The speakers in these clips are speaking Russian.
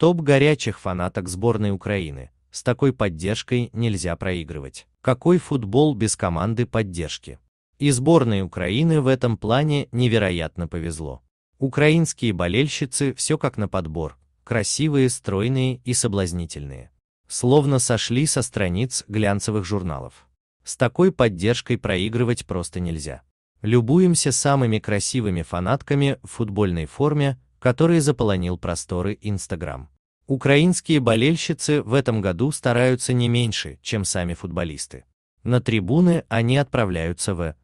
Топ горячих фанаток сборной Украины. С такой поддержкой нельзя проигрывать. Какой футбол без команды поддержки? И сборной Украины в этом плане невероятно повезло. Украинские болельщицы все как на подбор. Красивые, стройные и соблазнительные. Словно сошли со страниц глянцевых журналов. С такой поддержкой проигрывать просто нельзя. Любуемся самыми красивыми фанатками в футбольной форме, который заполонил просторы Инстаграм. Украинские болельщицы в этом году стараются не меньше, чем сами футболисты. На трибуны они отправляются в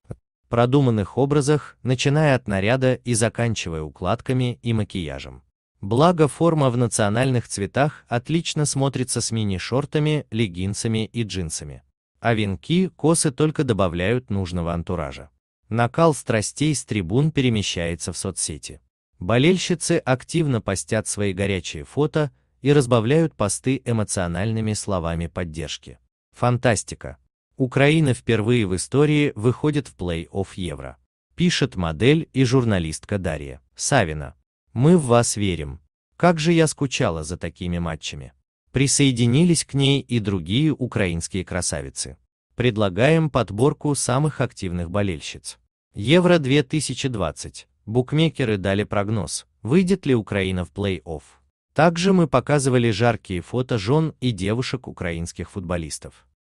продуманных образах, начиная от наряда и заканчивая укладками и макияжем. Благо форма в национальных цветах отлично смотрится с мини-шортами, леггинсами и джинсами. А венки, косы только добавляют нужного антуража. Накал страстей с трибун перемещается в соцсети. Болельщицы активно постят свои горячие фото и разбавляют посты эмоциональными словами поддержки. Фантастика. Украина впервые в истории выходит в плей-офф Евро. Пишет модель и журналистка Дарья Савина. Мы в вас верим. Как же я скучала за такими матчами. Присоединились к ней и другие украинские красавицы. Предлагаем подборку самых активных болельщиц. Евро 2020. Букмекеры дали прогноз, выйдет ли Украина в плей-офф. Также мы показывали жаркие фото жен и девушек украинских футболистов.